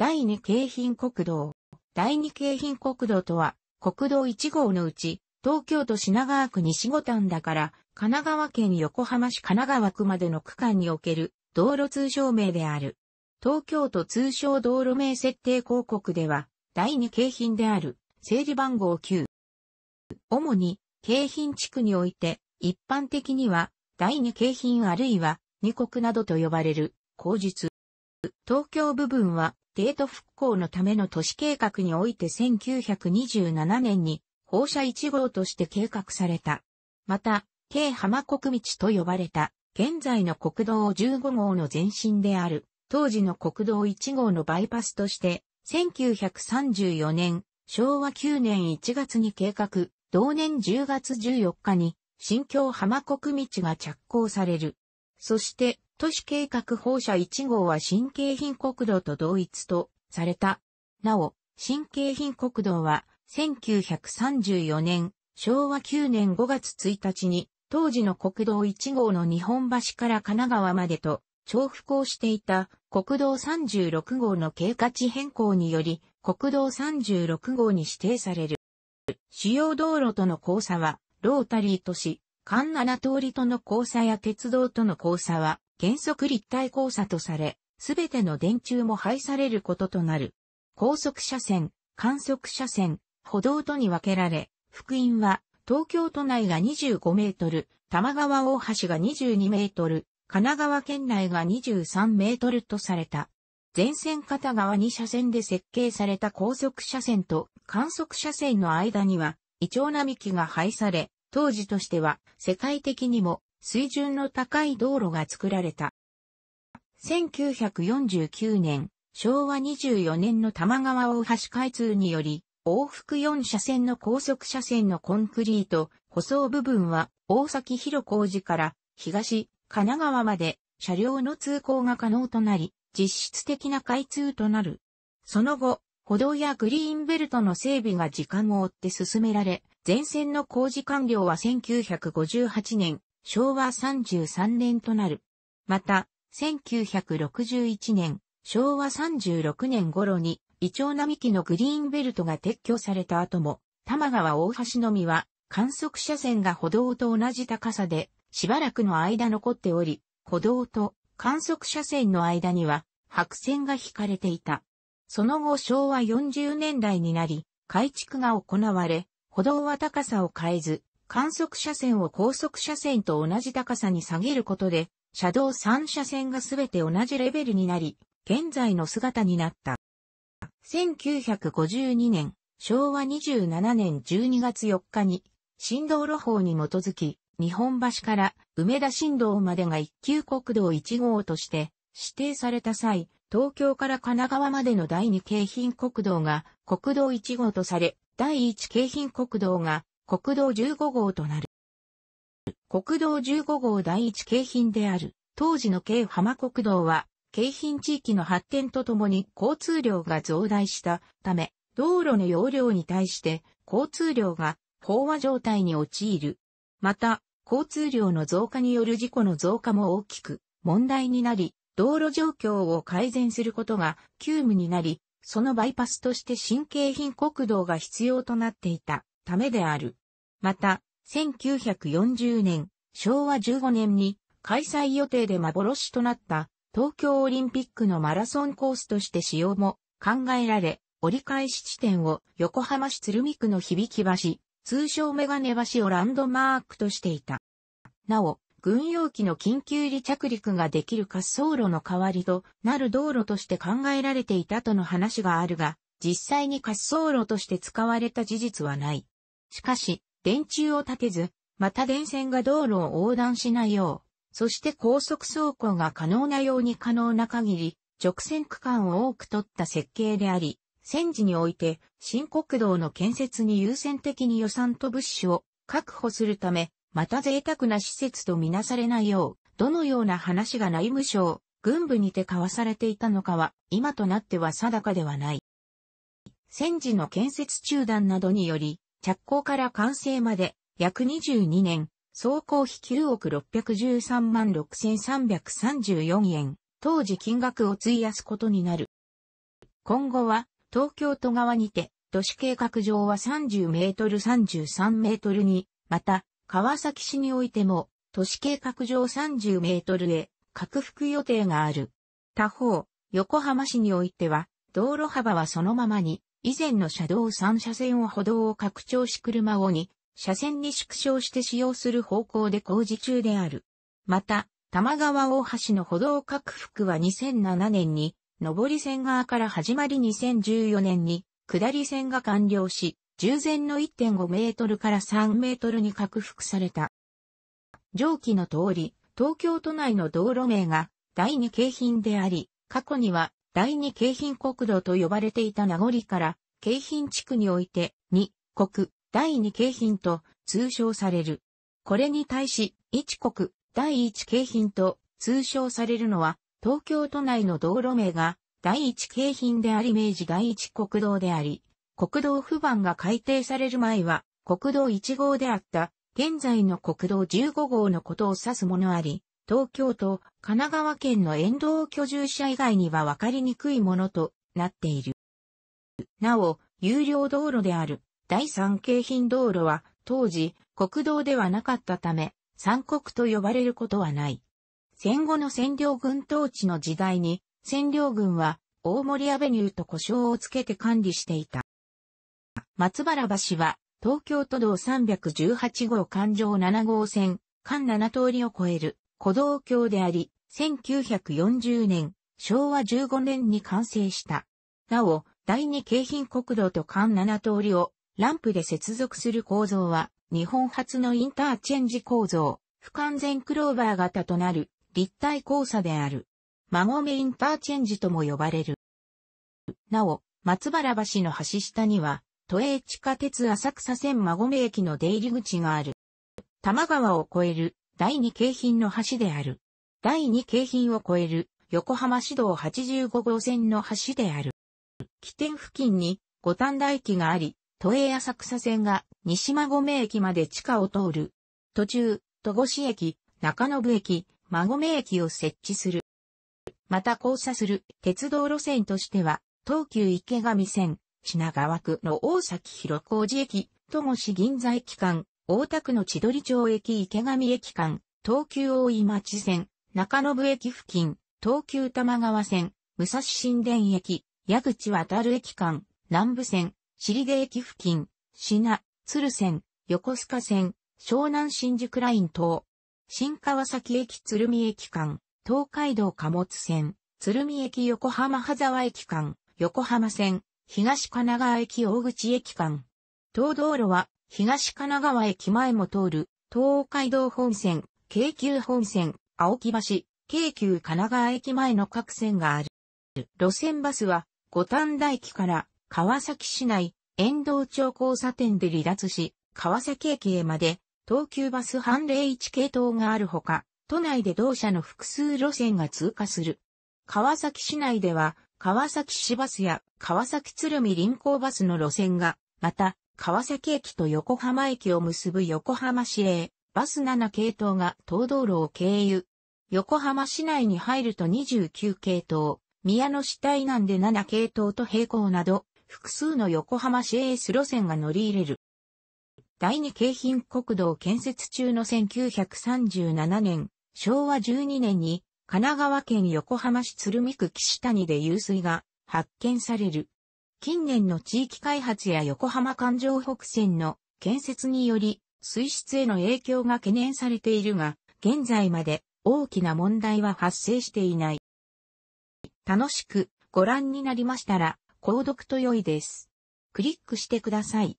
第二京浜国道。第二京浜国道とは、国道1号のうち、東京都品川区西五反田から、神奈川県横浜市神奈川区までの区間における道路通称名である。東京都通称道路名設定広告では、第二京浜である、整理番号9。主に、京浜地区において、一般的には、第二京浜あるいは、二国などと呼ばれる、口述。東京部分は、ゲート復興のための都市計画において1927年に放射1号として計画された。また、京浜国道と呼ばれた、現在の国道15号の前身である、当時の国道1号のバイパスとして、1934年、昭和9年1月に計画、同年10月14日に、新京浜国道が着工される。そして、都市計画放射1号は新京浜国道と同一とされた。なお、新京浜国道は1934年、昭和9年5月1日に、当時の国道1号の日本橋から神奈川までと、重複をしていた国道36号の経過値変更により、国道36号に指定される。主要道路との交差は、ロータリー都市、環7通りとの交差や鉄道との交差は、原則立体交差とされ、すべての電柱も廃されることとなる。高速車線、観測車線、歩道とに分けられ、福音は東京都内が25メートル、玉川大橋が22メートル、神奈川県内が23メートルとされた。全線片側2車線で設計された高速車線と観測車線の間には、イチョウ並木が廃され、当時としては世界的にも水準の高い道路が作られた。1949年、昭和24年の玉川大橋開通により、往復4車線の高速車線のコンクリート、舗装部分は大崎広工事から東、神奈川まで車両の通行が可能となり、実質的な開通となる。その後、歩道やグリーンベルトの整備が時間を追って進められ、前線の工事完了は1958年昭和33年となる。また、1961年、昭和36年頃に、イチョウ並木のグリーンベルトが撤去された後も、玉川大橋のみは、観測車線が歩道と同じ高さで、しばらくの間残っており、歩道と観測車線の間には、白線が引かれていた。その後昭和40年代になり、改築が行われ、歩道は高さを変えず、観測車線を高速車線と同じ高さに下げることで、車道3車線がすべて同じレベルになり、現在の姿になった。1952年、昭和27年12月4日に、新道路法に基づき、日本橋から梅田新道までが一級国道1号として指定された際、東京から神奈川までの第2京浜国道が国道1号とされ、第1京浜国道が国道15号となる。国道15号第一京浜である、当時の京浜国道は、京浜地域の発展とともに交通量が増大したため、道路の容量に対して交通量が飽和状態に陥る。また、交通量の増加による事故の増加も大きく問題になり、道路状況を改善することが急務になり、そのバイパスとして新京浜国道が必要となっていたためである。また、1940年、昭和15年に開催予定で幻となった東京オリンピックのマラソンコースとして使用も考えられ、折り返し地点を横浜市鶴見区の響橋、通称メガネ橋をランドマークとしていた。なお、軍用機の緊急離着陸ができる滑走路の代わりとなる道路として考えられていたとの話があるが、実際に滑走路として使われた事実はない。しかし、電柱を立てず、また電線が道路を横断しないよう、そして高速走行が可能なように可能な限り、直線区間を多く取った設計であり、戦時において新国道の建設に優先的に予算と物資を確保するため、また贅沢な施設とみなされないよう、どのような話が内務省、軍部にて交わされていたのかは、今となっては定かではない。戦時の建設中断などにより、着工から完成まで約22年、総工費9億613万6334円、当時金額を費やすことになる。今後は東京都側にて、都市計画上は30メートル33メートルに、また、川崎市においても、都市計画上30メートルへ、拡幅予定がある。他方、横浜市においては、道路幅はそのままに、以前の車道3車線を歩道を拡張し車を2車線に縮小して使用する方向で工事中である。また、玉川大橋の歩道拡幅は2007年に、上り線側から始まり2014年に、下り線が完了し、従前の1.5メートルから3メートルに拡幅された。上記の通り、東京都内の道路名が第二景品であり、過去には第二京浜国道と呼ばれていた名残から、京浜地区において、二国、第二京浜と通称される。これに対し、一国、第一京浜と通称されるのは、東京都内の道路名が、第一京浜であり明治第一国道であり、国道不番が改定される前は、国道1号であった、現在の国道15号のことを指すものあり、東京都、神奈川県の沿道居住者以外には分かりにくいものとなっている。なお、有料道路である第三京浜道路は当時国道ではなかったため三国と呼ばれることはない。戦後の占領軍統治の時代に占領軍は大森アベニューと呼称をつけて管理していた。松原橋は東京都道318号環状7号線、間7通りを超える古道橋であり、1940年、昭和15年に完成した。なお、第二京浜国道と間7通りをランプで接続する構造は、日本初のインターチェンジ構造、不完全クローバー型となる立体交差である。孫目インターチェンジとも呼ばれる。なお、松原橋の橋下には、都営地下鉄浅草線孫目駅の出入り口がある。玉川を越える第二京浜の橋である。第二京浜を越える横浜市道85号線の橋である。起点付近に五反田駅があり、都営浅草線が西馬込駅まで地下を通る。途中、戸越駅、中延駅、馬込駅を設置する。また交差する鉄道路線としては、東急池上線、品川区の大崎広小路駅、戸越銀座駅間、大田区の千鳥町駅池上駅間、東急大井町線、中延駅付近、東急玉川線、武蔵新田駅、矢口渡る駅間、南部線、尻出駅付近、品、鶴線、横須賀線、湘南新宿ライン等、新川崎駅鶴見駅間、東海道貨物線、鶴見駅横浜羽沢駅間、横浜線、東神奈川駅大口駅間。東道路は東神奈川駅前も通る、東海道本線、京急本線、青木橋、京急神奈川駅前の各線がある。路線バスは、五反田駅から川崎市内、沿道町交差点で離脱し、川崎駅へまで、東急バス半例1系統があるほか、都内で同社の複数路線が通過する。川崎市内では、川崎市バスや川崎鶴見臨港バスの路線が、また、川崎駅と横浜駅を結ぶ横浜市営、バス7系統が東道路を経由。横浜市内に入ると29系統、宮の市対南で7系統と並行など、複数の横浜市営ス路線が乗り入れる。第二京浜国道建設中の1937年、昭和12年に、神奈川県横浜市鶴見区岸谷で湧水が発見される。近年の地域開発や横浜環状北線の建設により、水質への影響が懸念されているが、現在まで大きな問題は発生していない。楽しくご覧になりましたら、購読と良いです。クリックしてください。